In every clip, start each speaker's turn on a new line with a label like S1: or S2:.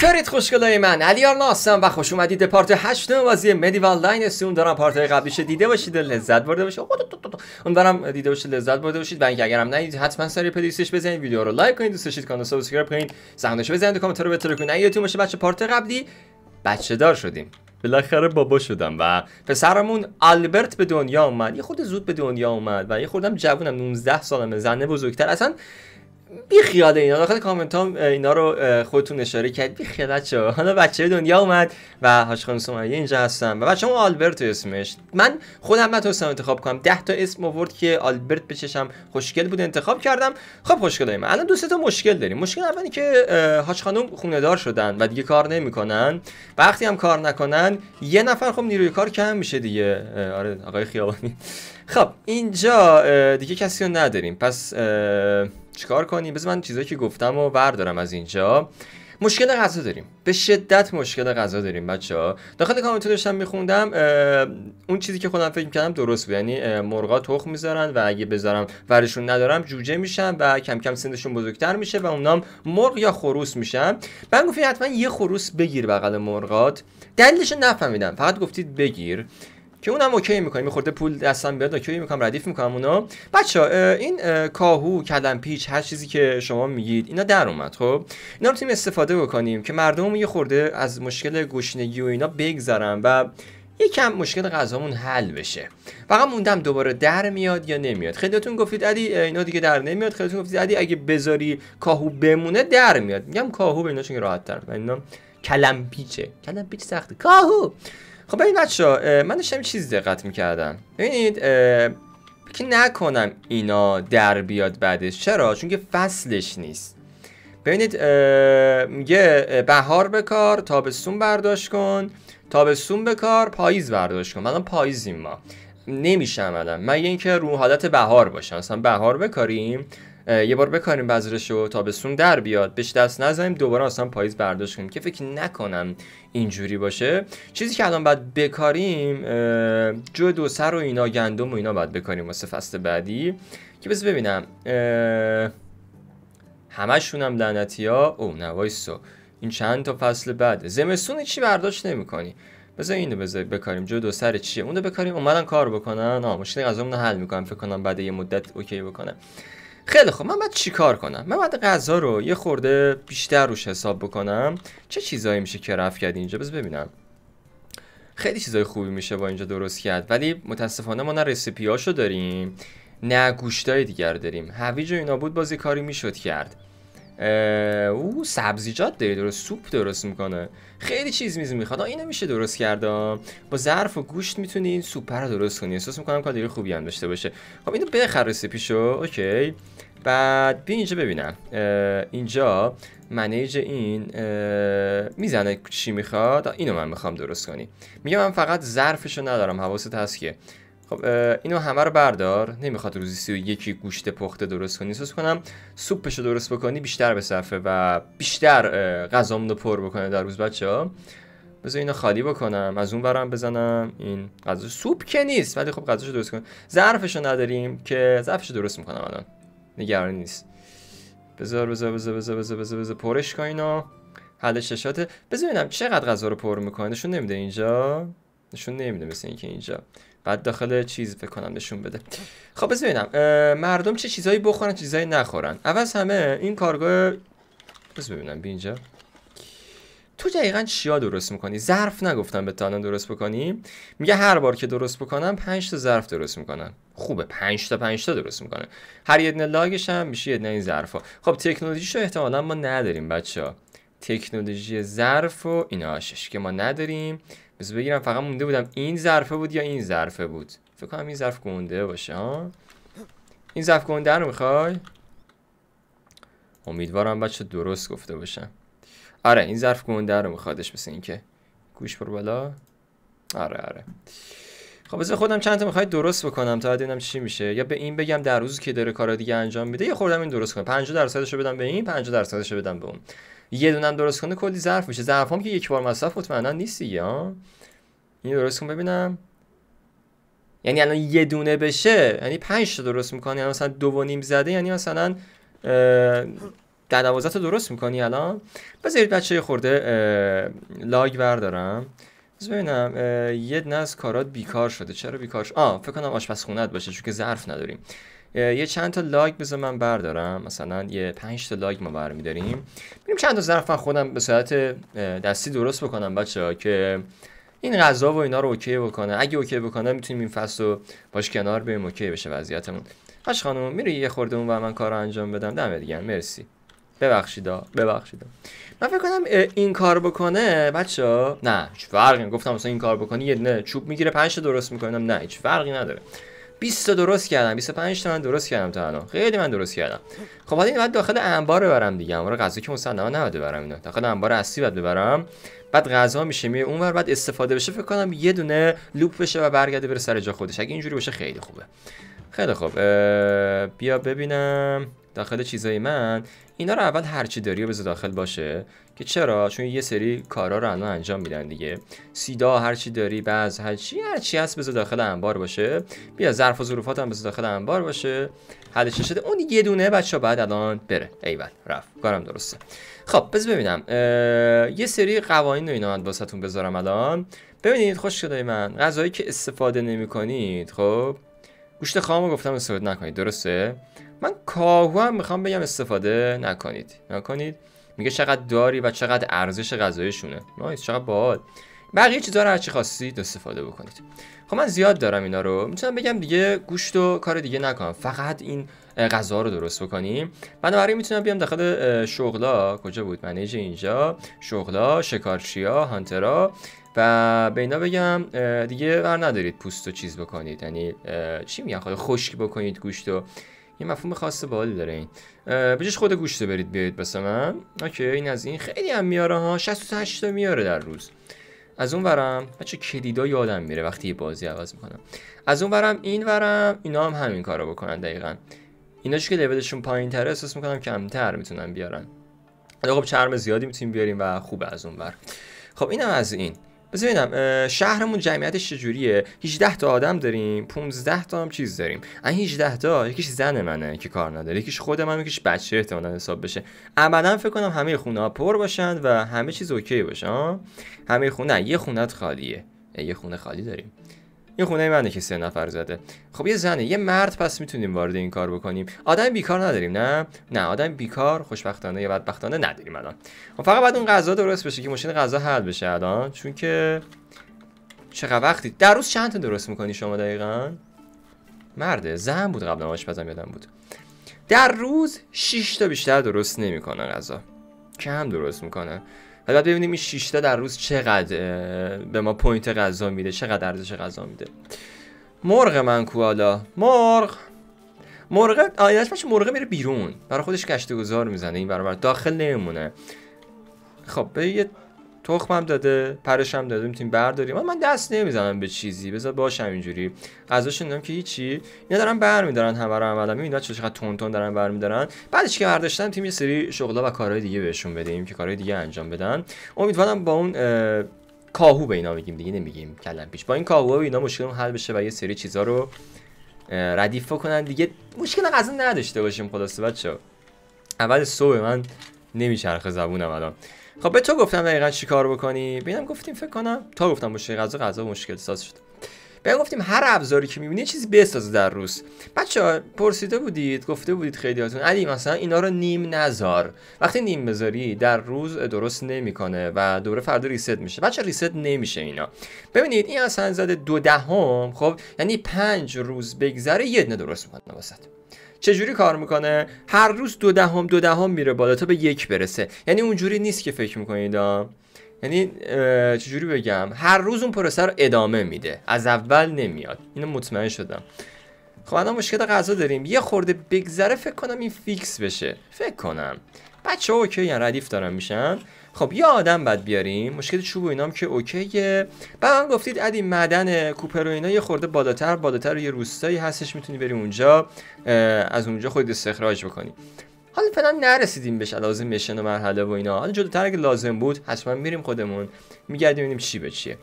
S1: چطورید خوشگلای من علی هستم و خوش اومدید به پارت 8 بازی مدیوال لاین سون دارم پارت های قبلیش دیده باشید لذت برده باشید دارم دیده باشید لذت برده باشید و اینکه اگرم ندید حتما سری پلیسش بزنید ویدیو رو لایک کنید دوستشید کانال سابسکرایب کنید سهمش بزنید و کامنت رو بتره کنید یادتون باشه بچه پارت قبلی بچه دار شدیم بالاخره بابا شدم و پسرمون آلبرت به دنیا اومد یه خود زود به دنیا اومد و یه خوردم جوونم 19 سالمه زنه بزرگتر اصلا بی خیال اینا داخل کامنت ها اینا رو خودتون اشاره کرد بی خیال بچه حالا بچه دنیا اومد و هاش خانم اینجا هستن و بچه آلبرت اسمش من خودم نتونستم انتخاب کنم 10 تا اسم آورد که آلبرت بچشم خوشگل بود انتخاب کردم خب خوشگلای من الان دو تا مشکل داریم مشکل اولی که هاش خانم خونه دار شدن و دیگه کار نمیکنن وقتی هم کار نکنن یه نفر خب نیروی کار کم میشه دیگه آره آقای خیابانی خب اینجا دیگه کسی رو نداریم پس چیکار کنیم بذار من چیزایی که گفتم و بردارم از اینجا مشکل غذا داریم به شدت مشکل غذا داریم بچه ها داخل کامنت داشتم میخوندم اون چیزی که خودم فکر کردم درست بود یعنی مرغا تخم میذارن و اگه بذارم ورشون ندارم جوجه میشن و کم کم سندشون بزرگتر میشه و اونام مرغ یا خروس میشن من گفتم حتما یه خروس بگیر بغل مرغات دلیلش نفهمیدم فقط گفتید بگیر که اونم اوکی میکنیم یه خورده پول دستم بیاد اوکی میکنم ردیف میکنم اونا بچه این کاهو کلم پیچ هر چیزی که شما میگید اینا در اومد خب اینا رو تیم استفاده بکنیم که مردم یه خورده از مشکل گشنگی و اینا بگذرن و یکم مشکل غذامون حل بشه فقط موندم دوباره در میاد یا نمیاد خیلیتون گفتید علی اینا دیگه در نمیاد خیلیتون گفتید علی اگه بذاری کاهو بمونه در میاد میگم کاهو به اینا راحت تر اینا کلم پیچه کلم پیچ سخته کاهو خب ببین بچه من داشتم چیز دقت میکردم ببینید که نکنم اینا در بیاد بعدش چرا؟ چون که فصلش نیست ببینید میگه بهار بکار تابستون برداشت کن تابستون بکار پاییز برداشت کن مثلا پاییزیم ما نمیشه من یه اینکه رو حالت بهار باشه مثلا بهار بکاریم یه بار بکاریم بذرش رو تابستون در بیاد بهش دست نزنیم دوباره اصلا پاییز برداشت کنیم که فکر نکنم اینجوری باشه چیزی که الان باید بکاریم جو دو سر و اینا گندم و اینا باید بکاریم واسه فصل بعدی که بس ببینم همشون هم لعنتی ها او نه این چند تا فصل بعد زمستون چی برداشت نمیکنی بذار اینو بذار بکاریم جو دو سر چیه اونو بکاریم اومدن کار بکنن ها مشکل غذامون حل میکنم فکر کنم بعد یه مدت اوکی بکنم خیلی خوب من باید چیکار کنم من باید غذا رو یه خورده بیشتر روش حساب بکنم چه چیزایی میشه که رفت کرد اینجا بذار ببینم خیلی چیزای خوبی میشه با اینجا درست کرد ولی متاسفانه ما نه رسیپیاشو داریم نه گوشتای دیگر داریم هویج و اینا بود بازی کاری میشد کرد او سبزیجات داره درست سوپ درست میکنه خیلی چیز میز میخواد اینو میشه درست کردم با ظرف و گوشت میتونی این سوپ رو درست کنی احساس میکنم کادری خوبی هم داشته باشه خب اینو بخر پیشو اوکی بعد بیا اینجا ببینم اینجا منیج این میزنه چی میخواد اینو من میخوام درست کنی میگم من فقط ظرفشو ندارم حواست هست که خب اینو همه رو بردار نمیخواد روزی سی و یکی گوشت پخته درست کنی سوز کنم سوپش رو درست بکنی بیشتر به صرفه و بیشتر غذامون رو پر بکنه در روز بچه ها بذار اینو خالی بکنم از اون برم بزنم این غذا سوپ که نیست ولی خب غذاشو درست کنم ظرفش نداریم که ظرفش درست میکنم الان نگران نیست بذار بذار بذار بذار بذار بذار بذار پرش کن اینو حلش شاته بذار چقدر غذا رو پر میکنه نشون نمیده اینجا نشون نمیده مثل اینکه اینجا بعد داخل چیز بکنم نشون بده خب بس ببینم مردم چه چیزایی بخورن چیزایی نخورن اول همه این کارگاه بس ببینم اینجا تو دقیقا چیا درست میکنی ظرف نگفتم به تانا درست بکنی میگه هر بار که درست بکنم 5 تا ظرف درست میکنم خوبه 5 تا 5 تا درست میکنه هر یه لاگش هم میشه یه دنه این ظرفا خب تکنولوژیشو احتمالا ما نداریم بچه ها تکنولوژی ظرف و ایناشش که ما نداریم بذار بگیرم فقط مونده بودم این ظرفه بود یا این ظرفه بود فکر کنم این ظرف گنده باشه ها این ظرف گنده رو میخوای امیدوارم بچه درست گفته باشم آره این ظرف گنده رو میخوادش مثل اینکه گوش برو بالا آره آره خب بذار خودم چند تا میخوای درست بکنم تا ببینم چی میشه یا به این بگم در روز که داره کارا دیگه انجام میده یا خوردم این درست کنم 50 درصدش رو بدم به این 50 درصدش رو بدم به اون یه دونم درست کنه کلی ظرف میشه ظرف هم که یک بار مصرف مطمئنا نیست یا این درست کن ببینم یعنی الان یه دونه بشه یعنی پنج تا درست میکنه یعنی مثلا دو و نیم زده یعنی مثلا در دوازت درست میکنی الان بذارید بچه خورده لاگ بردارم ببینم یه دنه از کارات بیکار شده چرا بیکار شده آه فکر کنم خونت باشه چون که ظرف نداریم یه چند تا لایک بذار من بردارم مثلا یه پنج تا لایک ما برمیداریم ببینیم چند تا ظرف من خودم به صورت دستی درست بکنم بچه ها که این غذا و اینا رو اوکی بکنه اگه اوکی بکنه میتونیم این فصل رو باش کنار بریم اوکی بشه وضعیتمون هاش خانم میره یه خورده اون و من کار رو انجام بدم دمه دیگه مرسی ببخشیدا ببخشیدا من فکر کنم این کار بکنه بچه نه هیچ فرقی گفتم مثلا این کار بکنی یه نه چوب میگیره پنج درست میکنم نه هیچ فرقی نداره 20 درست کردم 25 تا من درست کردم تا الان خیلی من درست کردم خب حالا این بعد داخل انبار ببرم دیگه انبار غذا که نه نباید ببرم اینا داخل انبار اصلی بعد ببرم بعد غذا میشه می اونور بعد استفاده بشه فکر کنم یه دونه لوپ بشه و برگرده بره سر جا خودش اگه اینجوری باشه خیلی خوبه خیلی خوب بیا ببینم داخل چیزای من اینا رو اول هرچی داری بذار داخل باشه که چرا چون یه سری کارا رو الان انجام میدن دیگه سیدا هرچی داری بعض هرچی چی هست بذار داخل انبار باشه بیا ظرف و ظروفات هم بذار داخل انبار باشه حلش شده اون یه دونه بچه بعد الان بره ایول رفت کارم درسته خب بذار ببینم یه سری قوانین رو اینا واسهتون بذارم الان ببینید خوش شده من غذایی که استفاده نمی کنید خب گوشت خامو گفتم استفاده نکنید درسته من کاهو هم میخوام بگم استفاده نکنید نکنید میگه چقدر داری و چقدر ارزش غذایشونه نایس چقدر باحال بقیه چیزا رو چی خواستید استفاده بکنید خب من زیاد دارم اینا رو میتونم بگم دیگه گوشت و کار دیگه نکنم فقط این غذا رو درست بکنیم بنابراین میتونم بیام داخل شغلا کجا بود منیج اینجا شغلا شکارچیا هانترا و به اینا بگم دیگه ور ندارید پوست و چیز بکنید یعنی چی میگن خشک بکنید گوشت و یه مفهوم خاص بالی داره این بجش خود گوشت برید بیارید بس من اوکی این از این خیلی هم میاره ها 68 تا میاره در روز از اون ورم بچه کلیدا یادم میره وقتی یه بازی عوض میکنم از اون ورم این ورم اینا هم همین کارو بکنن دقیقا اینا که لولشون پایین تره احساس میکنم کمتر میتونن بیارن خب چرم زیادی میتونیم بیاریم و خوبه از اون ور خب اینم از این بذار ببینم شهرمون جمعیتش چجوریه 18 تا آدم داریم 15 تا هم چیز داریم این 18 تا یکیش زن منه که کار نداره یکیش خود هم یکیش بچه احتمالا حساب بشه عملا فکر کنم همه خونه ها پر باشن و همه چیز اوکی باشه همه خونه یه خونه خالیه یه خونه خالی داریم این خونه منه که سه نفر زده خب یه زنه یه مرد پس میتونیم وارد این کار بکنیم آدم بیکار نداریم نه نه آدم بیکار خوشبختانه یا بدبختانه نداریم الان خب فقط بعد اون غذا درست بشه که ماشین غذا حل بشه الان چون که چقدر وقتی در روز چند تا درست میکنی شما دقیقا مرده زن بود قبل آشپزم یادم بود در روز 6 تا بیشتر درست نمیکنه غذا کم درست میکنه و ببینیم این 6 تا در روز چقدر به ما پوینت غذا میده چقدر ارزش غذا میده مرغ من کوالا مرغ مرغ آیدش باشه مرغ میره بیرون برای خودش گشت گذار میزنه این برابر داخل نمیمونه خب به یه تخمم داده پرشم داده میتونیم برداریم من دست نمیزنم به چیزی بذار باشم اینجوری ازشون دیدم که هیچی اینا دارن برمیدارن همه رو عملا میبینید چه چقدر تون تون دارن برمیدارن بعدش که برداشتن تیم یه سری شغلا و کارهای دیگه بهشون بدیم که کارهای دیگه انجام بدن امیدوارم با اون کاهو به اینا بگیم دیگه نمیگیم کلم پیش با این کاهو به اینا مشکل حل بشه و یه سری چیزا رو ردیف کنن دیگه مشکل غذا نداشته باشیم خلاصه بچا اول صبح من نمیچرخه زبونم الان خب به تو گفتم دقیقا چی کار بکنی بینم گفتیم فکر کنم تا گفتم مشکل غذا غذا مشکل ساز شد بهم گفتیم هر ابزاری که میبینی چیزی بسازه در روز بچه پرسیده بودید گفته بودید خیلی هاتون علی مثلا اینا رو نیم نزار وقتی نیم بذاری در روز درست نمیکنه و دوره فردا ریست میشه بچه ریست نمیشه اینا ببینید این اصلا زده دو دهم خب یعنی پنج روز بگذره یه درست میکنه چجوری کار میکنه هر روز دو دهم دو دهم میره بالا تا به یک برسه یعنی اونجوری نیست که فکر میکنید یعنی چجوری بگم هر روز اون پروسه رو ادامه میده از اول نمیاد اینو مطمئن شدم خب الان مشکل غذا داریم یه خورده بگذره فکر کنم این فیکس بشه فکر کنم بچه اوکی یعنی ردیف دارم میشن خب یه آدم بعد بیاریم مشکل چوب و اینام که اوکیه بعد من گفتید ادی معدن کوپر و اینا یه خورده بالاتر بالاتر یه روستایی هستش میتونی بری اونجا از اونجا خود استخراج بکنی حالا فعلا نرسیدیم بهش لازم میشن و مرحله و اینا حالا جلوتر اگه لازم بود حتما میریم خودمون میگردیم ببینیم چی به چیه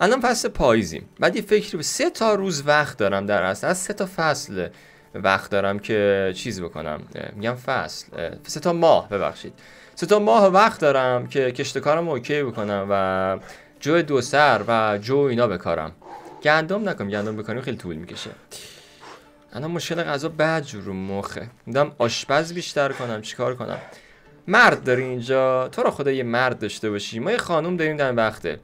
S1: الان فصل پاییزیم بعد یه فکری به سه تا روز وقت دارم در اصل از سه تا فصل وقت دارم که چیز بکنم میگم فصل سه تا ماه ببخشید سه تا ماه وقت دارم که کشت کارم اوکی بکنم و جو دو سر و جو اینا بکارم گندم نکنم گندم بکنیم خیلی طول میکشه الان مشکل غذا بد جور رو مخه میدم آشپز بیشتر کنم چیکار کنم مرد داری اینجا تو رو خدا یه مرد داشته باشی ما یه خانوم داریم در وقته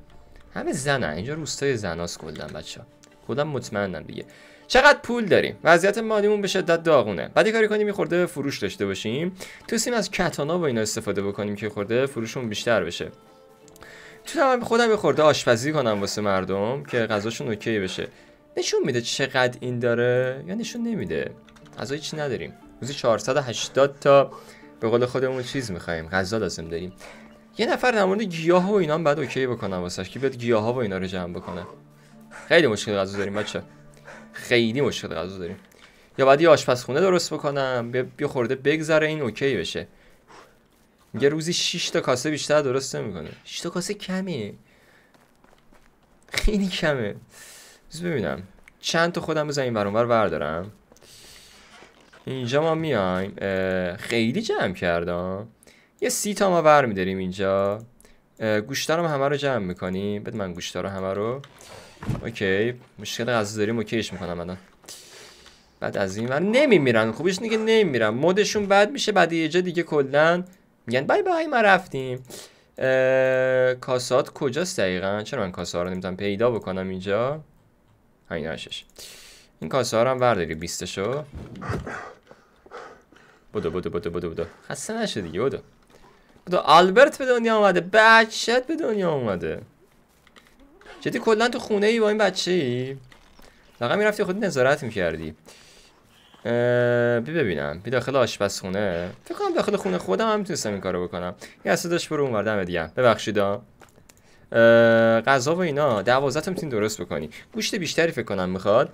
S1: همه زنن اینجا روستای زناست کلا بچه خودم مطمئنم دیگه چقدر پول داریم وضعیت مالیمون به شدت داغونه بعدی کاری کنیم خورده فروش داشته باشیم توسیم از کتانا و اینا استفاده بکنیم که خورده فروشمون بیشتر بشه هم خودم یه خورده آشپزی کنم واسه مردم که غذاشون اوکی بشه نشون میده چقدر این داره یا نشون نمیده از هیچ نداریم روزی 480 تا به قول خودمون چیز میخوایم غذا لازم داریم یه نفر در مورد گیاه و اینا هم بعد اوکی بکنم واسش که بیاد گیاه ها و اینا رو جمع بکنه خیلی مشکل غذا داریم بچه خیلی مشکل غذا داریم یا بعد یه آشپزخونه درست بکنم یه خورده بگذره این اوکی بشه یه روزی 6 تا کاسه بیشتر درست نمیکنه 6 تا کاسه کمه خیلی کمه ببینم چند تا خودم بزن این برانور بردارم اینجا ما میایم خیلی جمع کردم یه سی تا ما بر میداریم اینجا رو همه رو جمع میکنیم بد من گوشتار همه رو اوکی مشکل غذا داریم اوکیش میکنم الان بعد از این ور نمیمیرن خوبش خب، نگه نمیمیرن مودشون بد میشه بعد یه جا دیگه کلن میگن بای بای ما رفتیم کاسات کجاست دقیقا چرا من ها رو نمیتونم پیدا بکنم اینجا همین هشش این کاسه ها رو هم ورداری بیستشو بودو بودو بودو بودو بودو خسته نشدی بودو بودو آلبرت به دنیا اومده بچت به دنیا اومده جدی کلا تو خونه ای با این بچه ای فقط میرفتی خود نظارت میکردی بی ببینم بی داخل خونه فکر کنم داخل خونه خودم هم میتونستم این کارو بکنم یه اصلا داشت برو اونور دم دیگه ببخشیدا غذا و اینا دوازت تا میتونی درست بکنی گوشت بیشتری فکر کنم میخواد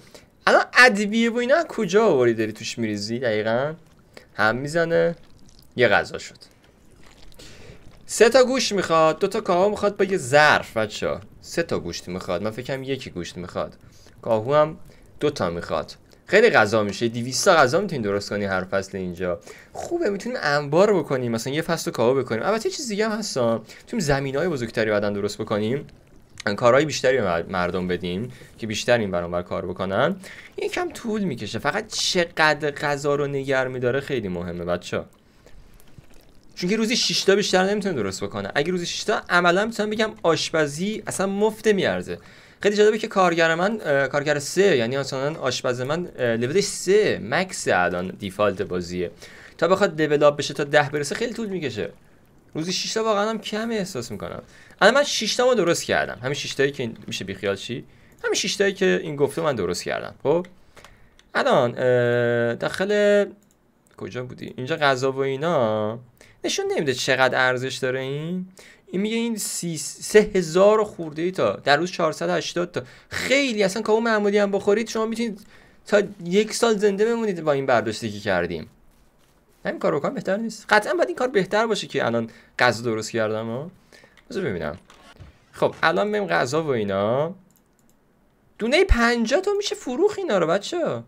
S1: الان ادویه و اینا کجا آوری داری توش میریزی دقیقا هم میزنه یه غذا شد سه تا گوش میخواد دو تا کاهو میخواد با یه ظرف بچه سه تا گوشت میخواد من فکرم یکی گوشت میخواد کاهو هم دو تا میخواد خیلی غذا میشه 200 غذا میتونی درست کنی هر فصل اینجا خوبه میتونیم انبار بکنیم مثلا یه فصل کاهو بکنیم البته چیز دیگه هم هستم میتونیم های بزرگتری بعدن درست بکنیم کارهای بیشتری به مردم بدیم که بیشتر این برانور کار بکنن این کم طول میکشه فقط چقدر غذا رو نگر میداره خیلی مهمه بچه چون روزی 6 تا بیشتر نمیتونه درست بکنه اگه روزی 6 تا عملا میتونم بگم آشپزی اصلا مفت میارزه خیلی جالبه که کارگر من کارگر سه یعنی مثلا آشپز من لولش سه مکس الان دیفالت بازیه تا بخواد لول بشه تا 10 برسه خیلی طول میکشه روزی 6 تا واقعا هم کم احساس میکنم الان من 6 تا درست کردم همین 6 تایی که میشه خیال چی همین 6 تایی که این گفته من درست کردم خب الان داخل کجا بودی اینجا غذا و اینا نشون نمیده چقدر ارزش داره این این میگه این سی سه هزار خورده ای تا در روز 480 تا خیلی اصلا کامو معمولی هم بخورید شما میتونید تا یک سال زنده بمونید با این برداشتی که کردیم این کار بکنم بهتر نیست قطعا باید این کار بهتر باشه که الان غذا درست کردم بذار ببینم خب الان بریم غذا و اینا دونه 50 تا میشه فروخ اینا رو بچه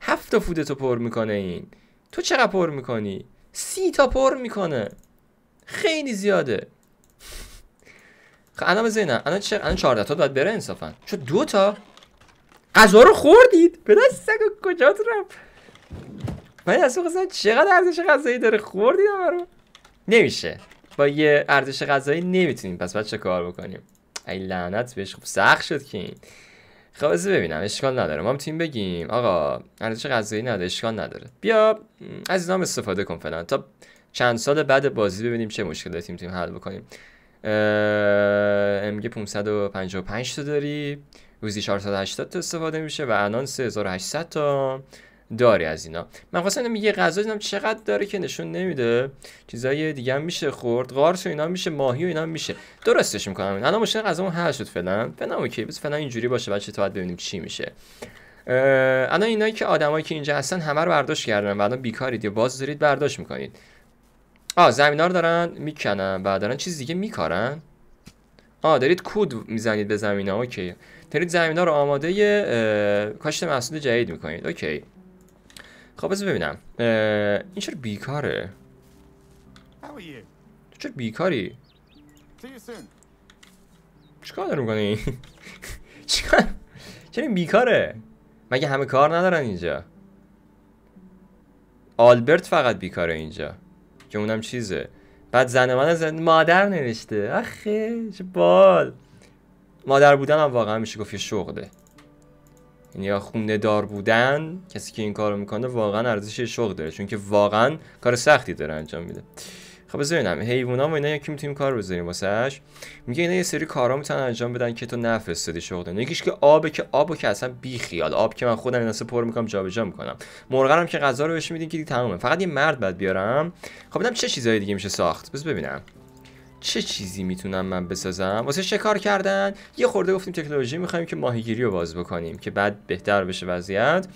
S1: هفت تا تو پر میکنه این تو چقدر پر میکنی سی تا پر میکنه خیلی زیاده خب الان بزنین الان چه الان 14 تا باید بره انصافا چون دو تا غذا رو خوردید به دست سگ کجا رفت من اصلا گفتم چقدر ارزش غذایی داره خوردید رو نمیشه با یه ارزش غذایی نمیتونیم پس باید چه کار بکنیم ای لعنت بهش خب سخت شد که این خب از ببینم اشکال نداره ما تیم بگیم آقا ارزش غذایی نداره اشکال نداره بیا از اینا استفاده کن فلان تا چند سال بعد بازی ببینیم چه مشکلی تیم تیم حل بکنیم امگه 555 تا داری روزی 480 تا استفاده میشه و الان 3800 تا داری از اینا من خواستم میگه غذا اینم چقدر داره که نشون نمیده چیزای دیگه هم میشه خورد قارچ و اینا میشه ماهی و اینا میشه درستش میکنم الان مشکل اون هر شد فعلا فعلا اوکی بس فعلا اینجوری باشه بچه تا ببینیم چی میشه الان اینایی که آدمایی که اینجا هستن همه رو برداشت کردن و الان بیکارید یا باز دارید برداشت میکنید آ زمینا رو دارن میکنن و دارن چیز دیگه میکارن آ دارید کود میزنید به زمینا اوکی دارید زمینا رو آماده کاشت محصول جدید میکنید اوکی خب بذار ببینم این چرا بیکاره تو چرا بیکاری چیکار داری میکنی چیکار چرا این بیکاره مگه همه کار ندارن اینجا آلبرت فقط بیکاره اینجا که اونم چیزه بعد زن من مادر نوشته آخه چه بال مادر بودن هم واقعا میشه گفت یه شغله یعنی خونه دار بودن کسی که این کارو میکنه واقعا ارزش شوق داره چون که واقعا کار سختی داره انجام میده خب بذارینم ها و اینا یکی میتونیم کار بذاریم واسش میگه اینا یه سری کارا میتونن انجام بدن که تو نفرستادی شغل یکیش که آبه که آبو که اصلا بی خیال آب که من خودم اینا پر میکنم جابجا میکنم مرغرم هم که غذا رو بهش میدین که فقط یه مرد بعد بیارم خب ببینم چه چیزای دیگه میشه ساخت بس ببینم چه چیزی میتونم من بسازم واسه شکار کردن یه خورده گفتیم تکنولوژی میخوایم که ماهیگیری رو باز بکنیم که بعد بهتر بشه وضعیت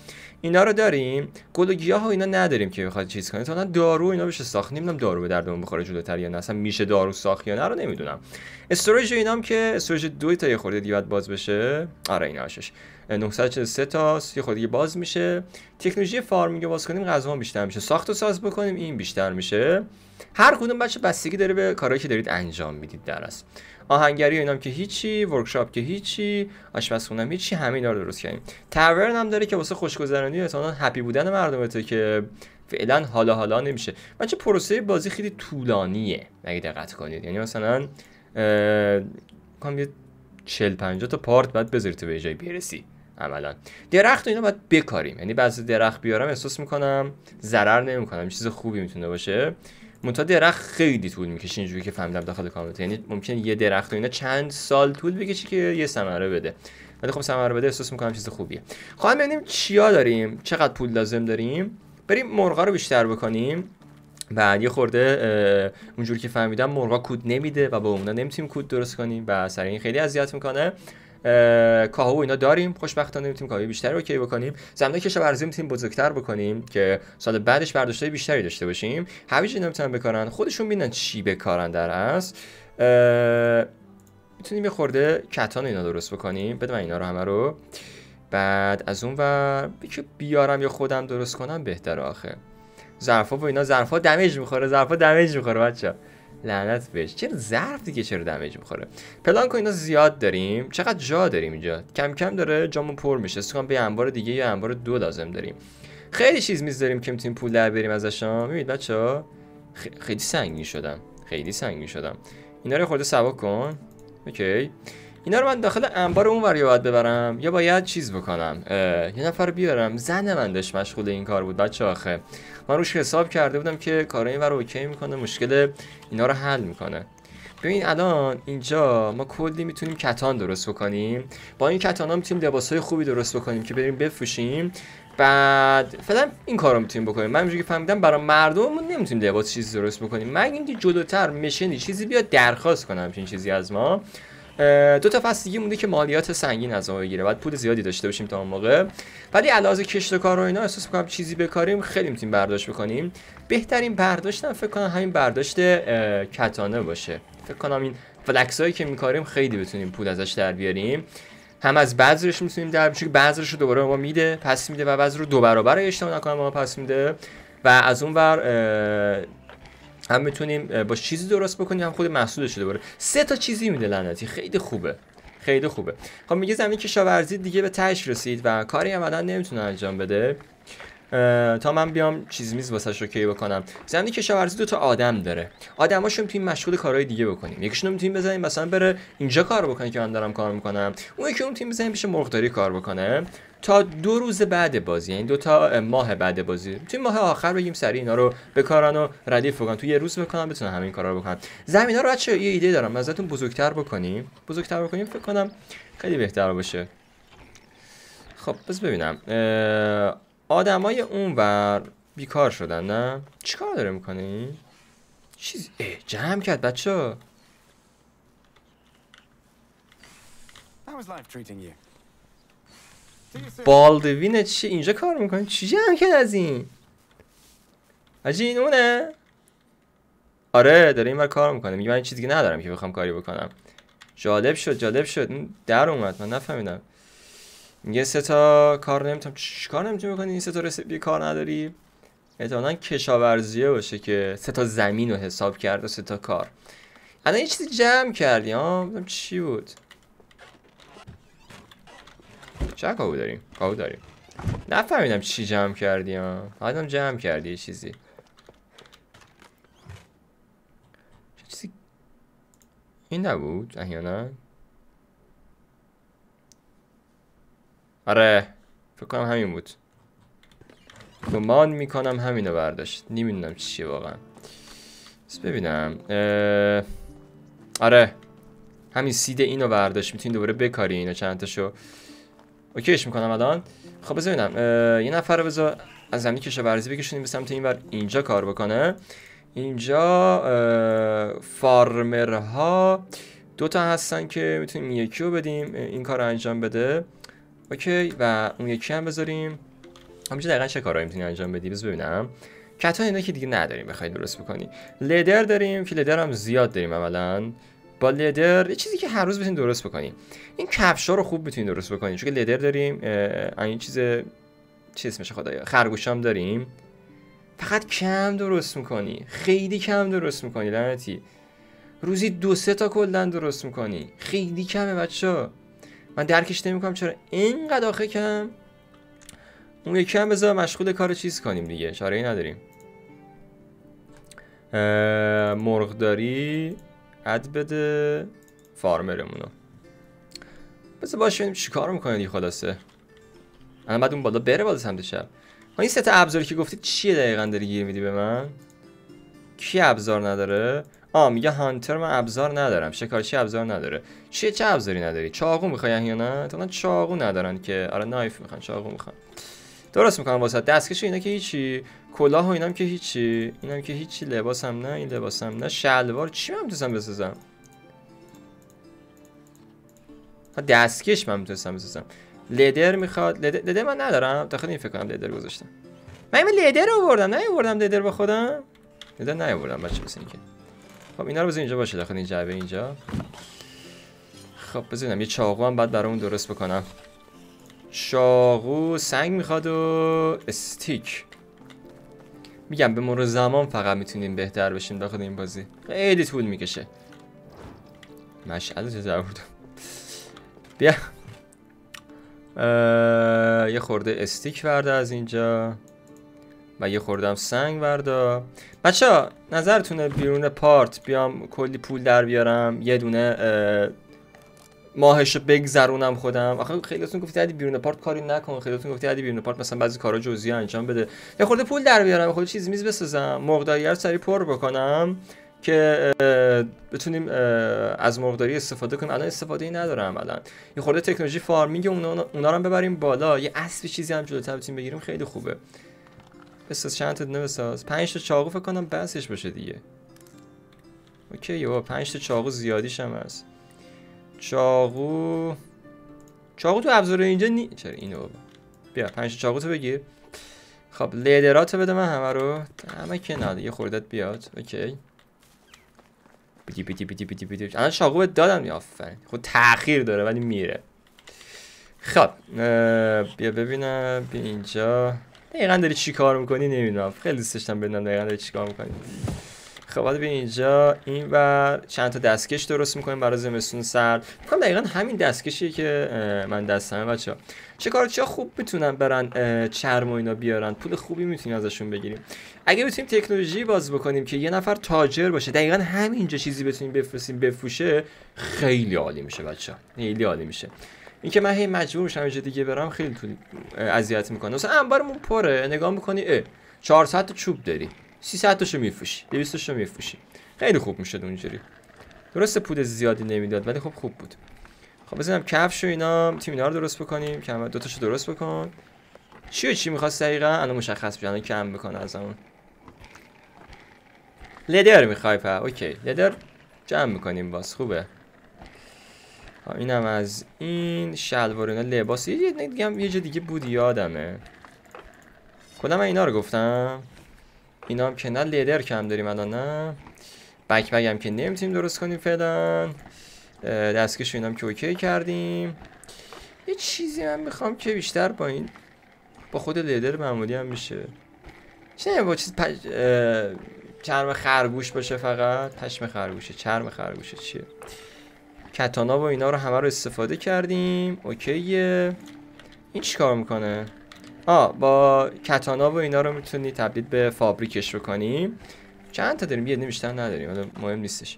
S1: اینا رو داریم گل و گیاه و اینا نداریم که بخواد چیز کنه مثلا دارو اینا بشه ساخت نمیدونم دارو به دردمون بخوره جلوتر یا نه اصلا میشه دارو ساخت یا نه رو نمیدونم استوریج اینام که استوریج دو تا یه خورده دیگه باز بشه آره اینا هاشش 943 تا یه خورده باز میشه تکنولوژی فارمینگ باز کنیم غذا بیشتر میشه ساخت و ساز بکنیم این بیشتر میشه هر کدوم بچه بستگی داره به کارهایی که دارید انجام میدید در آهنگری و اینام که هیچی ورکشاپ که هیچی آشپزخونه هم هیچی همینا رو درست کردیم تورن هم داره که واسه خوشگذرانی مثلا هپی بودن مردمته که فعلا حالا حالا نمیشه من پروسه بازی خیلی طولانیه اگه دقت کنید یعنی مثلا کام یه 40 50 تا پارت بعد بذاری تو به جای برسی عملا درخت و اینا باید بکاریم یعنی بعضی درخت بیارم احساس میکنم ضرر نمیکنم چیز خوبی میتونه باشه منتها درخت خیلی طول میکشه اینجوری که فهمیدم داخل کامنت یعنی ممکنه یه درخت و اینا چند سال طول بکشه که یه ثمره بده ولی خب ثمره بده احساس میکنم چیز خوبیه خواهم خب ببینیم چیا داریم چقدر پول لازم داریم بریم مرغا رو بیشتر بکنیم بعد یه خورده اونجوری که فهمیدم مرغا کود نمیده و با اونا نمیتونیم کود درست کنیم و سر این خیلی اذیت میکنه کاهو اینا داریم خوشبختانه میتونیم کاهو بیشتری اوکی بکنیم زمینه کشاورزی میتونیم بزرگتر بکنیم که سال بعدش برداشتای بیشتری داشته باشیم هویج اینا میتونن بکارن، خودشون ببینن چی بکارن در اصل میتونیم یه خورده کتان اینا درست بکنیم بده من اینا رو همه رو بعد از اون و که بیارم یا خودم درست کنم بهتر آخه ظرفا و اینا ظرفا دمیج میخوره ظرفا دمیج میخوره بچه لعنت بهش چرا ظرف دیگه چرا دمیج میخوره کن اینا زیاد داریم چقدر جا داریم اینجا کم کم داره جامون پر میشه سکان به انبار دیگه یا انبار دو لازم داریم خیلی چیز میز داریم که میتونیم پول در بریم ازشان میبینید بچه خیلی سنگین شدم خیلی سنگین شدم اینا رو خورده سوا کن اوکی اینا رو من داخل انبار اون ور باید ببرم یا باید چیز بکنم یه نفر بیارم زن من داشت مشغول این کار بود بچه آخه من روش حساب کرده بودم که کار این ور اوکی میکنه مشکل اینا رو حل میکنه ببین الان اینجا ما کلی میتونیم کتان درست بکنیم با این کتان ها میتونیم لباس های خوبی درست بکنیم که بریم بفروشیم بعد فعلا این کار رو میتونیم بکنیم من اینجوری که فهمیدم برای مردممون نمیتونیم لباس چیزی درست بکنیم مگه اینکه جلوتر مشنی چیزی بیاد درخواست کنم چنین چیزی از ما دو تا فصل دیگه مونده که مالیات سنگین از ما بگیره بعد پول زیادی داشته باشیم تا اون موقع ولی علاوه کشت و کار و اینا احساس چیزی بکاریم خیلی میتونیم برداشت بکنیم بهترین هم فکر کنم همین برداشت کتانه باشه فکر کنم این فلکس که میکاریم خیلی بتونیم پول ازش در بیاریم هم از بذرش میتونیم در چون بذرش رو دوباره ما میده پس میده و بذر رو دو برابر ما پس میده و از اون ور هم میتونیم با چیزی درست بکنیم هم خود محصول شده دوباره سه تا چیزی میده لعنتی خیلی خوبه خیلی خوبه خب میگه زمین کشاورزی دیگه به تهش رسید و کاری عملا نمیتونه انجام بده تا من بیام چیز میز واسش اوکی بکنم زمینی کشاورزی دو تا آدم داره آدماشون توی مشغول کارهای دیگه بکنیم یکیشون رو میتونیم بزنیم مثلا بره اینجا کار بکنه که من دارم کار میکنم اون یکی رو تیم بزنیم پیش مرغداری کار بکنه تا دو روز بعد بازی یعنی دو تا ماه بعد بازی توی ماه آخر بگیم سری، اینا رو بکارن و ردیف بکنن تو یه روز بکنن بتونن همین کارا رو بکنن زمینا رو یه ایده دارم ازتون بزرگتر بکنیم بزرگتر بکنیم فکر کنم خیلی بهتر باشه خب پس ببینم اون اونور بیکار شدن نه چیکار داره این؟ چیز اه جمع کرد بچه بالدوینه چی اینجا کار میکنه چی جمع کرد از این عجی این اونه آره داره بر کار میکنه میگه من چیزی ندارم که بخوام کاری بکنم جالب شد جالب شد در اومد من نفهمیدم یه سه تا کار نمیتونم چیکار نمیتونی بکنی این سه تا رسیپی کار نداری احتمالا کشاورزیه باشه که سه تا زمین رو حساب کرد و سه تا کار الان یه چیزی جمع کردی ها چی بود چه کاو داریم کاو داریم نفهمیدم چی جمع کردی ها آدم جمع کردی یه چیزی چیزی این نبود احیانا آره فکر کنم همین بود گمان میکنم همینو برداشت نمیدونم چیه واقعا بس ببینم آره همین سیده اینو برداشت میتونید دوباره بکاری اینو چند تاشو اوکیش میکنم الان خب بذار ببینم یه نفر بذار از زمین کشاورزی بکشونیم به سمت این بر اینجا کار بکنه اینجا اه... فارمرها دوتا هستن که میتونیم یکی رو بدیم این کار رو انجام بده اوکی و اون یکی هم بذاریم همینجا خب، دقیقا چه کارهایی میتونی انجام بدی بذار ببینم کتا اینا که دیگه نداریم بخوای درست بکنی لدر داریم که لدر هم زیاد داریم اولا با لدر یه چیزی که هر روز بتونید درست بکنیم این ها رو خوب بتونید درست بکنید چون لدر داریم این چیز چی اسمش خدایا هم داریم فقط کم درست میکنی خیلی کم درست میکنی لعنتی روزی دو سه تا کلا درست میکنی خیلی کمه بچه من درکش نمیکنم چرا اینقدر آخه کم اون یکی هم بذار مشغول کار چیز کنیم دیگه چاره ای نداریم مرغداری عد بده فارمرمونو بذار باش ببینیم کار میکنه دیگه خلاصه الان بعد اون بالا بره بالا سمت شب این سه ابزاری که گفتی چیه دقیقا داری گیر میدی به من کی ابزار نداره آ میگه هانتر من ابزار ندارم شکارچی ابزار نداره چیه چه ابزاری نداری چاقو میخوای یا نه تا چاقو ندارن که آره نایف میخوان چاقو میخوان درست میکنم واسه دستکش اینا که هیچی کلاه و اینام که هیچی اینم که هیچی لباسم نه این لباسم نه شلوار چی من میتونستم بسازم دستکش من میتونستم بسازم لدر میخواد لدر, لدر من ندارم تا این فکر کنم لدر گذاشتم من این لدر آوردم نه آوردم لدر با خودم لدر نه آوردم بچه که خب اینا رو اینجا باشه داخل این جعبه اینجا خب بذارم یه چاقو هم بعد برامون درست بکنم چاقو سنگ میخواد و استیک میگم به مرور زمان فقط میتونیم بهتر بشیم داخل این بازی خیلی طول میکشه مشعل چه آوردم بیا یه خورده استیک ورده از اینجا و یه خوردم سنگ وردا بچه نظرتونه بیرون پارت بیام کلی پول در بیارم یه دونه ماهش بگذرونم خودم آخه خیلیتون گفتی هدی بیرون پارت کاری نکن خیلیتون گفتی هدی بیرون پارت مثلا بعضی کارا جزئی انجام بده یه خورده پول در بیارم خود چیز میز بسازم مقداری رو سری پر بکنم که بتونیم از مقداری استفاده کنیم الان استفاده ای ندارم الان یه خورده تکنولوژی فارمینگ اونا, اونا رو ببریم بالا یه اصلی چیزی هم جلوتر بتونیم بگیریم خیلی خوبه بساز چند تا دونه بساز پنج تا چاقو فکر کنم بسش باشه دیگه اوکی بابا پنج تا چاقو زیادیش هم هست چاقو چاقو تو ابزار اینجا نی چرا اینو بابا بیا پنج تا چاقو تو بگیر خب لیدراتو بده من همه رو همه که نه یه خوردت بیاد اوکی بیدی بیدی بیدی بیدی بیدی الان چاقو دادم آفرین خود خب، تاخیر داره ولی میره خب بیا ببینم بیا اینجا دقیقا داری چی کار میکنی نمیدونم خیلی دوست داشتم بدونم دقیقا داری چی کار میکنی خب بعد به اینجا این و چند تا دستکش درست میکنیم برای زمستون سرد میکنم دقیقا همین دستکشی که من دستمه بچه ها چه خوب میتونن برن چرم و اینا بیارن پول خوبی میتونیم ازشون بگیریم اگه بتونیم تکنولوژی باز بکنیم که یه نفر تاجر باشه دقیقا همینجا چیزی بتونیم بفرستیم بفروشه خیلی عالی میشه بچه خیلی عالی میشه اینکه من هی مجبور میشم یه دیگه برم خیلی تو اذیت میکنه مثلا انبارمون پره نگاه میکنی اه 400 تا چوب داری 300 تاشو میفروشی 200 تاشو میفروشی خیلی خوب میشد اونجوری درسته پود زیادی نمیداد ولی خب خوب بود خب بزنم کفش و اینا تیم اینا رو درست بکنیم که دو تاشو درست بکن چی و چی میخواست دقیقا الان مشخص بشه کم بکنه از اون لدر میخوای پا اوکی لدر جمع میکنیم باز خوبه خب، اینم از این شلوار اینا لباس یه دیگه هم یه جا دیگه بود یادمه کلا من اینا رو گفتم اینا هم که نه لیدر کم داریم الان نه بک بگم هم که نمیتونیم درست کنیم فعلا دستکش اینا هم که اوکی کردیم یه چیزی من میخوام که بیشتر با این با خود لیدر معمولی هم میشه چه با چیز چرم خرگوش باشه فقط پشم خرگوشه چرم خرگوشه چیه کتانا و اینا رو همه رو استفاده کردیم اوکیه این چیکار میکنه آ، با کتانا و اینا رو میتونی تبدیل به فابریکش بکنیم چند تا داریم یه بیشتر نداریم مهم نیستش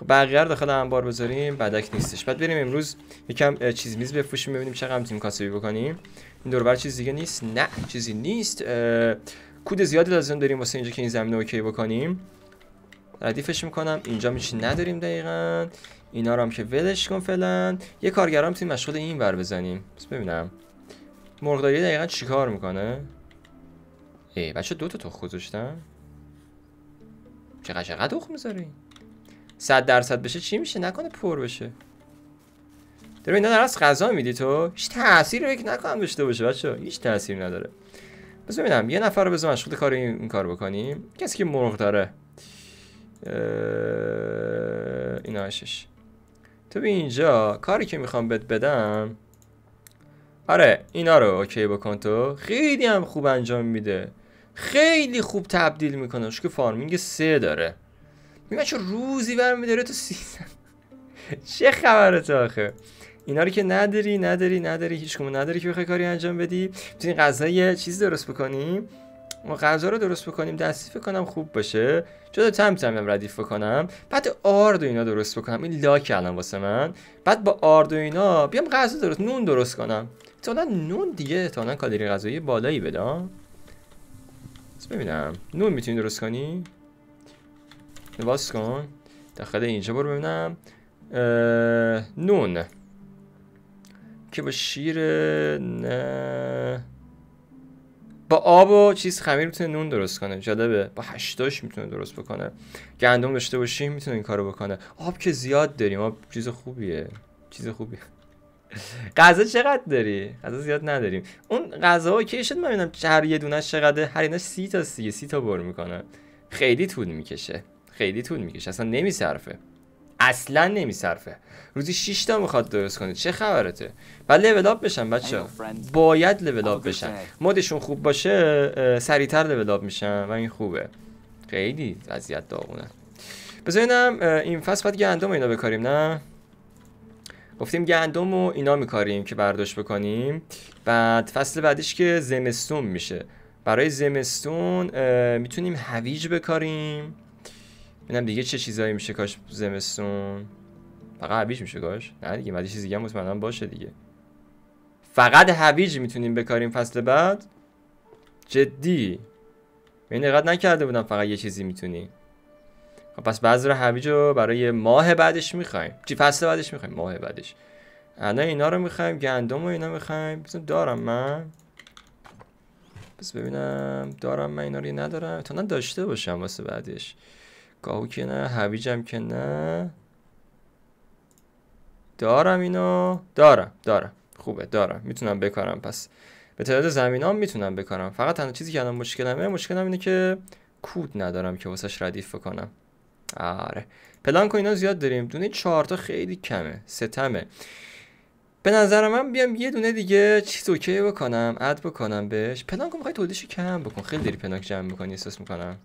S1: خب بقیه داخل انبار بذاریم بدک نیستش بعد بریم امروز یکم چیز میز بفروشیم ببینیم چقدر میتونیم کاسبی بکنیم این دور چیز دیگه نیست نه چیزی نیست کود زیادی لازم داریم واسه اینجا که این زمینه اوکی بکنیم ردیفش میکنم اینجا میشه نداریم دقیقا اینا رو هم که ولش کن فعلا یه کارگرام تیم مشغول این بر بزنیم بس ببینم مرغداری دقیقا چیکار میکنه ای بچه دو تا تو گذاشتم چقدر چقدر تخم میذاری صد درصد بشه چی میشه نکنه پر بشه درو اینا در غذا میدی تو هیچ تاثیر رو یک نکنم داشته باشه بچه هیچ تاثیر نداره بس ببینم یه نفر رو بزن مشغول کار این کار بکنیم کسی که مرغ داره این هشش تو اینجا کاری که میخوام بهت بدم آره اینا رو اوکی بکن تو خیلی هم خوب انجام میده خیلی خوب تبدیل میکنه که فارمینگ سه داره می چون روزی داره تو سیزن چه تو آخه اینا رو که نداری نداری نداری هیچ نداری که بخوای کاری انجام بدی میتونی غذای چیز درست بکنیم ما غذا رو درست بکنیم دستیف کنم خوب باشه جدا تم هم ردیف بکنم بعد آرد و اینا درست بکنم این لاک الان واسه من بعد با آرد و اینا بیام غذا درست نون درست کنم تا نون دیگه تا کالری غذایی بالایی بدم ببینم نون میتونی درست کنی نواز کن داخل اینجا برو ببینم نون که با شیر نه با آب و چیز خمیر میتونه نون درست کنه جالبه با هشتاش میتونه درست بکنه گندم داشته باشیم میتونه این کارو بکنه آب که زیاد داریم آب چیز خوبیه چیز خوبیه غذا چقدر داری؟ غذا زیاد نداریم اون غذا که شد من بینم هر یه دونه چقدره هر سی تا سی سی تا بر میکنه خیلی طول میکشه خیلی طول میکشه اصلا نمیصرفه اصلا نمیصرفه روزی 6 تا میخواد درست کنه چه خبرته بعد لول اپ بشن بچه باید لول اپ بشن مودشون خوب باشه سریعتر لول اپ میشن و این خوبه خیلی وضعیت داغونه بزنیم این فصل باید گندم اینا بکاریم نه گفتیم گندم و اینا میکاریم که برداشت بکنیم بعد فصل بعدیش که زمستون میشه برای زمستون میتونیم هویج بکاریم ببینم دیگه چه چیزایی میشه کاش زمستون فقط هویج میشه کاش نه دیگه بعد چیز دیگه مطمئنا باشه دیگه فقط هویج میتونیم بکاریم فصل بعد جدی من دقت نکرده بودم فقط یه چیزی میتونی خب پس بعضی رو هویج رو برای ماه بعدش میخوایم چی فصل بعدش میخوایم ماه بعدش الان اینا رو میخوایم گندم و اینا میخوایم بزن دارم من بس ببینم دارم من اینا رو ندارم تا داشته باشم واسه بعدش گاو که نه هویجم که نه دارم اینو دارم دارم خوبه دارم میتونم بکارم پس به تعداد زمین هم میتونم بکارم فقط تنها چیزی که الان مشکلمه مشکلم اینه که کود ندارم که واسش ردیف بکنم آره پلانکو اینا زیاد داریم دونه چهار تا خیلی کمه ستمه به نظر من بیام یه دونه دیگه چیز اوکی بکنم اد بکنم بهش پلانکو میخوای تولدش کم بکن خیلی داری پلانک جمع میکنی احساس میکنم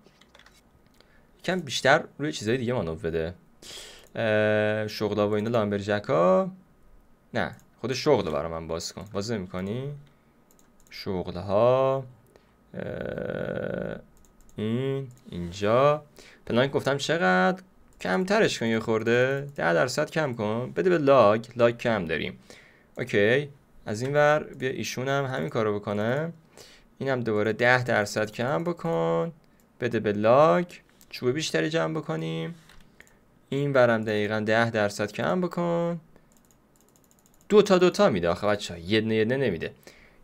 S1: کم بیشتر روی چیزهای دیگه مانو بده شغلا و اینا لامبرجک ها نه خود شغل برای من باز کن باز میکنی؟ شغل ها این اینجا پلانک گفتم چقدر کمترش کن یه خورده ده درصد کم کن بده به لاگ لاگ کم داریم اوکی از این ور بیا ایشون هم همین کارو بکنه اینم هم دوباره 10 درصد کم بکن بده به لاگ چوب بیشتری جمع بکنیم این برم دقیقا ده درصد کم بکن دو تا دو تا میده آخه بچه ها یه دونه نمیده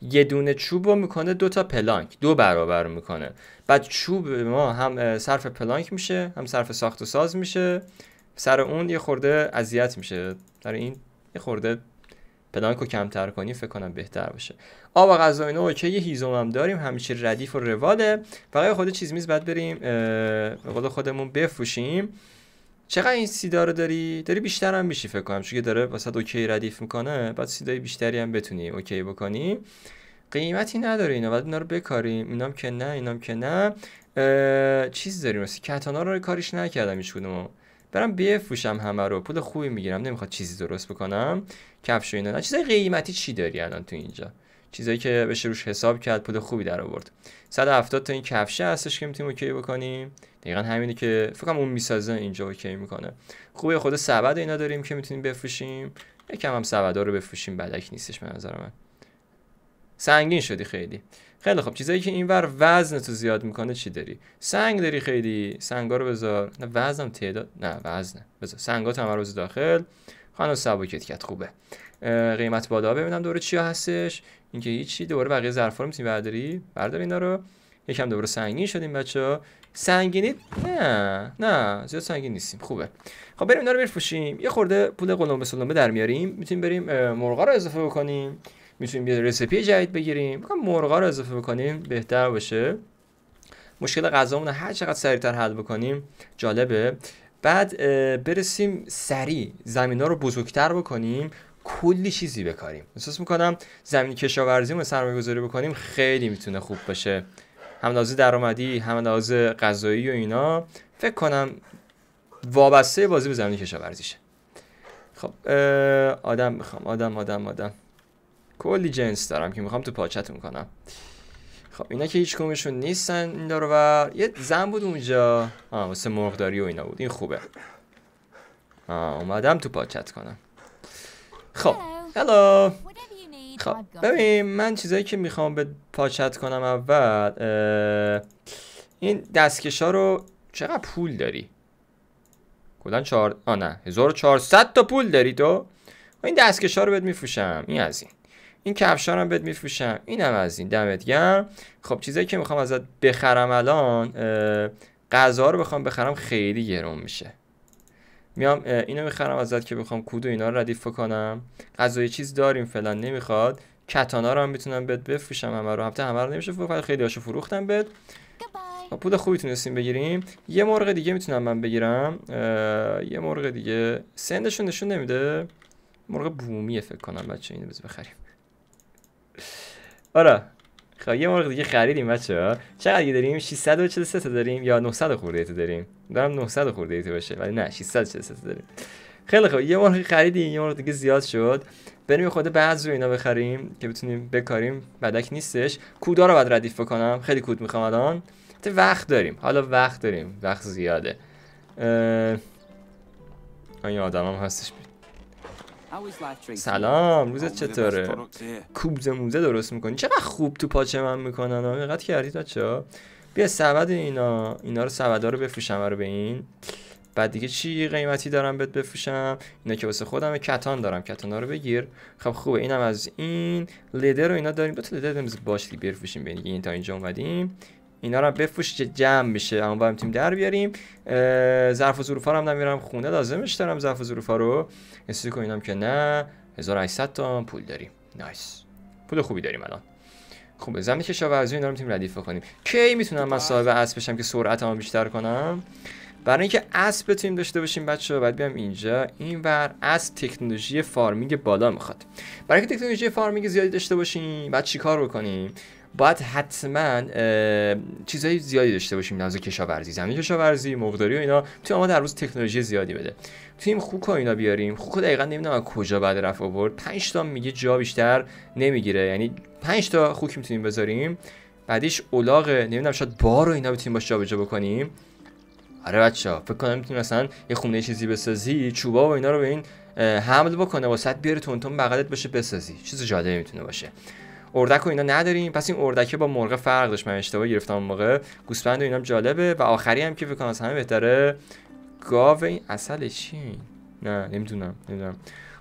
S1: یه دونه چوب رو میکنه دو تا پلانک دو برابر میکنه بعد چوب ما هم صرف پلانک میشه هم صرف ساخت و ساز میشه سر اون یه خورده اذیت میشه سر این یه خورده پلانک رو کمتر کنیم فکر کنم بهتر باشه آب و غذا اینا اوکی یه هیزوم هم داریم همیشه ردیف و رواله فقط خود چیز میز بعد بریم به قول خودمون بفروشیم چقدر این سیدا رو داری داری بیشتر هم میشی فکر کنم چون داره واسه اوکی ردیف میکنه بعد سیدای بیشتری هم بتونی اوکی بکنی قیمتی نداره اینا بعد اینا رو بکاریم اینام که نه اینام که نه چیز داریم کتانا رو کاریش نکردم هیچ برم بفروشم همه رو پول خوبی میگیرم نمیخواد چیزی درست بکنم کفش و اینا نه چیزای قیمتی چی داری الان تو اینجا چیزایی که بشه روش حساب کرد پول خوبی در آورد 170 تا این کفشه هستش که میتونیم اوکی بکنیم دقیقا همینه که فکر کنم اون میسازه اینجا اوکی میکنه خوبه خود سبد اینا داریم که میتونیم بفروشیم یکم هم سبدا رو بفروشیم بدک نیستش به نظر من سنگین شدی خیلی خیلی خب چیزایی که اینور وزن تو زیاد میکنه چی داری سنگ داری خیلی سنگا رو بذار نه وزنم تعداد نه وزن بذار سنگا هم روز داخل خانو سبوکت کت خوبه قیمت بادا ببینم دوره چی هستش اینکه هیچی دوره بقیه ظرفا رو میتونی برداری بردار اینا رو یکم دوره سنگین شدیم بچه ها سنگینی نه نه زیاد سنگین نیستیم خوبه خب بریم اینا رو بفروشیم یه خورده پول قلمبه سلمبه در میاریم میتونیم بریم مرغا رو اضافه بکنیم میتونیم یه رسیپی جدید بگیریم میگم مرغا رو اضافه بکنیم بهتر باشه مشکل غذامون رو هر چقدر سریعتر حل بکنیم جالبه بعد برسیم سریع زمین ها رو بزرگتر بکنیم کلی چیزی بکاریم احساس میکنم زمین کشاورزی رو سرمایه گذاری بکنیم خیلی میتونه خوب باشه هم لازه درآمدی هم غذایی و اینا فکر کنم وابسته بازی به زمین کشاورزیشه خب آدم میخوام آدم آدم آدم کلی جنس دارم که میخوام تو پاچتون کنم خب اینا که هیچ کمشون نیستن این دارو بر یه زن بود اونجا آه واسه مرغداری و اینا بود این خوبه آه اومدم تو پاچت کنم خب هلو خب ببین من چیزایی که میخوام به پاچت کنم اول این دستکش ها رو چقدر پول داری کلان چهار آه نه 1400 تا پول داری تو این دستکش ها رو بهت میفوشم این از این این کفشا رو بهت میفروشم اینم از این دمت گرم خب چیزایی که میخوام ازت بخرم الان غذا رو بخوام بخرم خیلی گرون میشه میام اینو میخرم ازت که بخوام کود اینا رو ردیف کنم غذای چیز داریم فعلا نمیخواد کتانا رو هم میتونم بهت بفروشم اما رو هفته همه رو نمیشه فروخت خیلی هاشو فروختم بهت و خب، پول خوبی تونستیم بگیریم یه مرغ دیگه میتونم من بگیرم یه مرغ دیگه سندشون نشون نمیده مرغ بومیه فکر کنم بچه اینو بز بخریم آره خب یه مرغ دیگه خریدیم بچه ها چقدر دیگه داریم 643 تا داریم یا 900 خورده تا داریم دارم 900 خورده تا باشه ولی نه 643 تا داریم خیلی خب یه مرغ خریدیم یه مرغ دیگه زیاد شد بریم خود بعض رو اینا بخریم که بتونیم بکاریم بدک نیستش کودا رو باید ردیف بکنم خیلی کود میخوام الان تا وقت داریم حالا وقت داریم وقت زیاده اه... این آدم هم هستش سلام روزت چطوره کوبز موزه درست میکنی چقدر خوب تو پاچه من میکنن آمی کردی بچه ها بیا سبد اینا اینا رو سبدا رو بفروشم رو به این بعد دیگه چی قیمتی دارم بهت بفروشم اینا که واسه خودم کتان دارم ها رو بگیر خب خوبه اینم از این لیدر رو اینا داریم دو تا لدر بمز باش بفروشیم بین این تا اینجا اومدیم اینا رو بفوش که جمع میشه اما هم تیم در بیاریم ظرف و ظروفا هم نمیرم خونه لازمش دارم ظرف و ظروفا رو حسی کنینم که نه 1800 تا پول داریم نایس پول خوبی داریم الان خوب زمین کشاورزی اینا رو تیم ردیف کنیم کی میتونم من صاحب اسب بشم که سرعتمو بیشتر کنم برای اینکه اسب بتونیم داشته باشیم بچه باید بیام اینجا این ور از تکنولوژی فارمینگ بالا میخواد برای اینکه تکنولوژی فارمینگ زیادی داشته باشیم بعد چیکار بکنیم باید حتما چیزهای زیادی داشته باشیم نازو کشاورزی زمین کشاورزی مقداری و اینا توی ما در روز تکنولوژی زیادی بده تیم و اینا بیاریم خوک دقیقا نمیدونم از کجا بعد رفت آورد 5 تا میگه جا بیشتر نمیگیره یعنی 5 تا خوک میتونیم بذاریم بعدیش اولاغ نمیدونم شاید بار و اینا بتونیم باش جابجا بکنیم آره بچه فکر کنم میتونیم مثلا یه خونه چیزی بسازی چوبا و اینا رو به این حمل بکنه واسط بیاری تونتون بغلت بشه بسازی چیز جاده میتونه باشه اردک و اینا نداریم پس این اردکه با مرغ فرق داشت من اشتباه گرفتم اون موقع گوسفند و اینا جالبه و آخری هم که فکر کنم همه بهتره گاو این اصل چی نه نمیدونم نمیدونم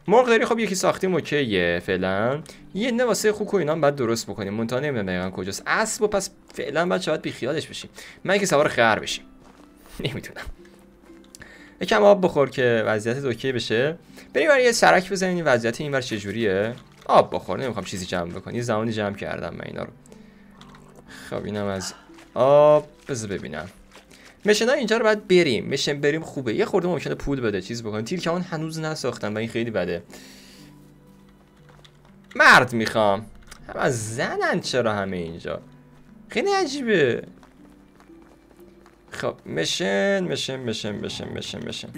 S1: مرغ داری خب یکی ساختیم اوکیه فعلا یه نواسه خوک و اینا بعد درست بکنیم مونتا نمیدونم دقیقا کجاست اسب و پس فعلا بعد شاید خیالش بشیم من که سوار خر بشیم نمیدونم یکم آب بخور که وضعیت اوکی بشه بریم برای یه سرک بزنیم وضعیت این ور چجوریه آب بخور نمیخوام چیزی جمع بکنم یه زمانی جمع کردم من اینا رو خب اینم از آب بذار ببینم مشن اینجا رو باید بریم مشن بریم خوبه یه خورده ممکنه پول بده چیز بکن تیر که هنوز نساختم و این خیلی بده مرد میخوام هم از زنن چرا همه اینجا خیلی عجیبه خب مشن مشن مشن مشن مشن مشن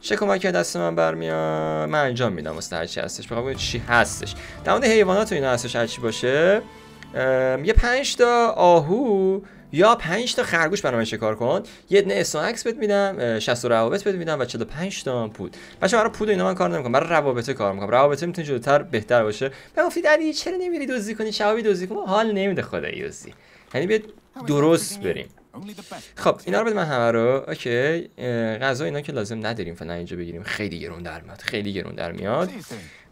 S1: چه کمکی دست من برمیاد من انجام میدم واسه هرچی هستش بخوام چی هستش در مورد حیوانات و اینا هستش هرچی باشه یه پنج تا آهو یا 5 تا خرگوش برام شکار کن یه دونه اساکس بهت میدم 60 روابط بهت میدم و 45 تا پود بچه‌ها برای پود اینا من کار نمیکنم برای روابطه کار میکنم روابطه میتونه جلوتر بهتر باشه به گفتید علی چرا نمیری دزدی کنی شبابی دزدی کنی حال نمیده خدایی دزدی یعنی بیاد درست بریم خب اینا رو بده من همه رو اوکی غذا اینا که لازم نداریم فعلا اینجا بگیریم خیلی گرون در میاد خیلی گرون در میاد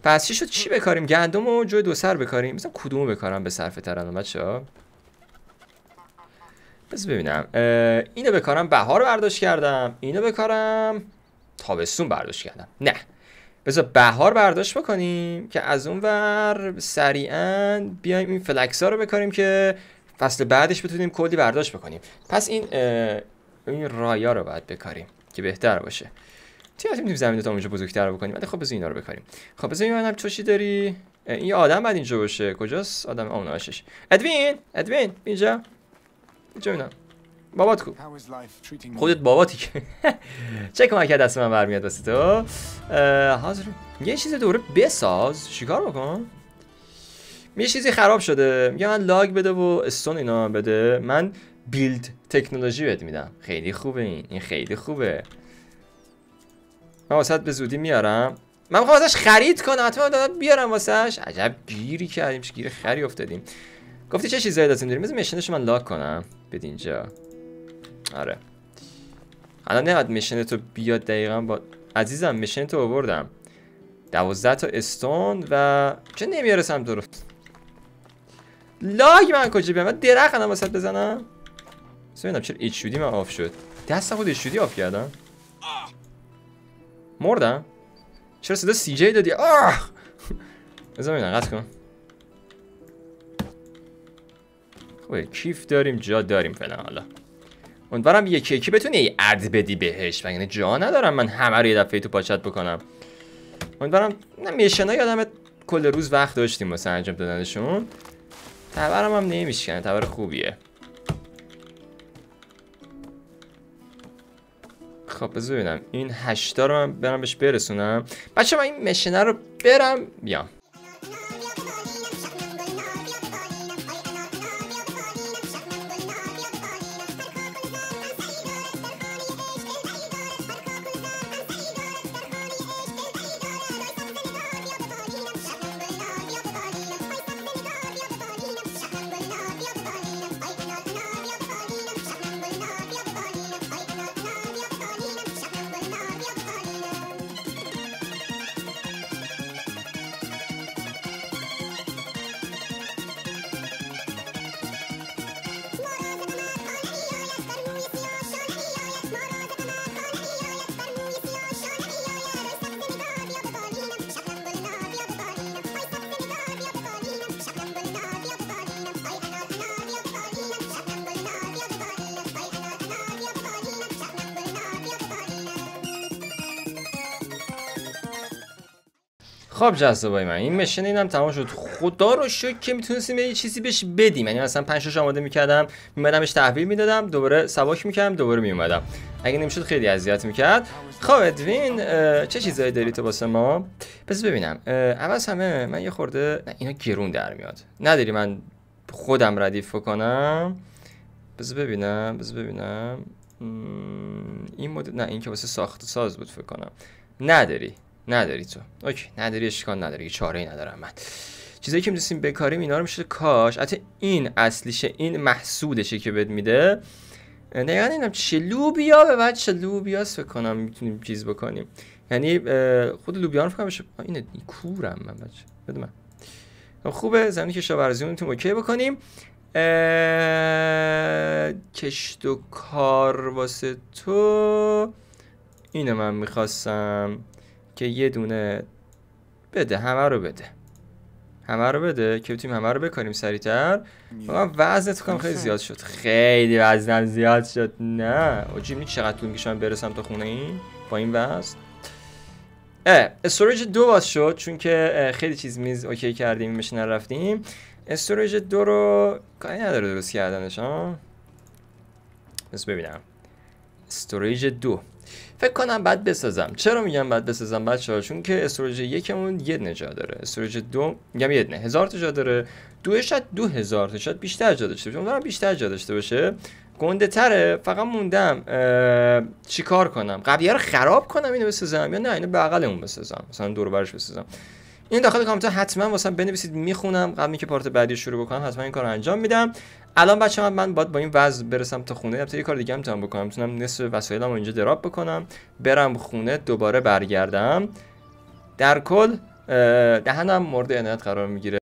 S1: پس چی شد چی بکاریم گندم و جوی دو سر بکاریم مثلا کدومو بکارم به تر بچه ها بس ببینم اینو بکارم بهار برداشت کردم اینو بکارم تابستون برداشت کردم نه بذار بهار برداشت بکنیم که از اون ور سریعا بیایم این فلکس ها رو بکاریم که فصل بعدش بتونیم کلی برداشت بکنیم پس این این رایا رو باید بکاریم که بهتر باشه تیاتی میتونیم زمین تا اونجا بزرگتر بکنیم ولی خب بزن اینا رو بکاریم خب بزن ببینم تو چی داری این آدم بعد اینجا باشه کجاست آدم اون ادوین ادوین اینجا اینجا اینا بابات کو خودت باباتی که چه کمک دست من برمیاد واسه تو حاضر یه چیز دوره بساز چیکار بکن یه چیزی خراب شده میگه من لاگ بده و استون اینا بده من بیلد تکنولوژی بهت میدم خیلی خوبه این این خیلی خوبه من واسه به زودی میارم من میخوام ازش خرید کنم حتما دادم بیارم واسش عجب گیری کردیم چه گیر خری افتادیم گفتی چه چیزایی لازم داریم بذار میشنش من لاگ کنم بد اینجا آره الان اد میشن تو بیاد دقیقا با عزیزم میشن تو آوردم دوازده تا استون و چه نمیارسم درست لاگ من کجا بیام من درخ هم واسه بزنم ببینم چرا شدی من آف شد دست خود شدی آف کردم مردم چرا صدا سی جی دادی آخ از ببینم قصد کن خوبه کیف داریم جا داریم فعلا حالا امیدوارم یکی یکی بتونی ای عرض بدی بهش مگه جا ندارم من همه رو یه دفعه تو پاچت بکنم امیدوارم نه میشنا یادم کل روز وقت داشتیم واسه انجام دادنشون تبرم هم نمیشکنه یعنی تبر خوبیه خب بذار ببینم این هشتا رو من برم بهش برسونم بچه من این مشنه رو برم بیام خب جذبای من این مشن اینم تمام شد خدا رو شکر که میتونستیم یه چیزی بهش بدیم یعنی مثلا پنج شش آماده میکردم میمدمش تحویل میدادم دوباره سباک میکردم دوباره میومدم اگه نمیشد خیلی اذیت میکرد خب ادوین چه چیزایی داری تو واسه ما پس ببینم اول همه من یه خورده نه اینا گرون در میاد نداری من خودم ردیف کنم بذار ببینم بذار ببینم این مدل نه این که واسه ساخت ساز بود فکر کنم نداری نداری تو اوکی نداری اشکال نداری چاره ای ندارم من چیزایی که می‌دونیم بکاریم اینا رو میشه کاش حتی این اصلیشه این محسودشه که بد میده نگاه هم چه لوبیا به بعد چه لوبیاس فکر کنم میتونیم چیز بکنیم یعنی خود لوبیا رو فکر بشه اینه کورم من بچه بده من خب، خوبه زمینی کشاورزی میتونیم اوکی بکنیم اه... کشت و کار واسه تو اینه من میخواستم که یه دونه بده همه رو بده همه رو بده که بتونیم همه رو بکنیم سریعتر من وزنت کنم خیلی زیاد شد خیلی وزنم زیاد شد نه آجی می چقدر طول برسم تا خونه این با این وزن اه استوریج دو باز شد چون که خیلی چیز میز اوکی کردیم میشه نرفتیم استوریج دو رو کاری نداره درست کردنش ها بس ببینم استوریج دو فکر کنم بعد بسازم چرا میگم بعد بسازم بچه ها چون که استراتژی یکمون یه نجا داره استروژن دو میگم یه نه هزار تا جا داره دو شاید دو هزار تا شاید بیشتر جا داشته باشه بیشتر جا داشته باشه گنده تره فقط موندم چیکار کنم قبلیه رو خراب کنم اینو بسازم یا نه اینو بغلمون بسازم مثلا دور برش بسازم این داخل کامنت حتما واسه بنویسید میخونم قبل اینکه پارت بعدی شروع بکنم حتما این کار انجام میدم الان بچه من, من باید با این وضع برسم تا خونه تا یه کار دیگه هم میتونم بکنم میتونم نصف وسایلم اینجا دراب بکنم برم خونه دوباره برگردم در کل دهنم مورد عنایت قرار میگیره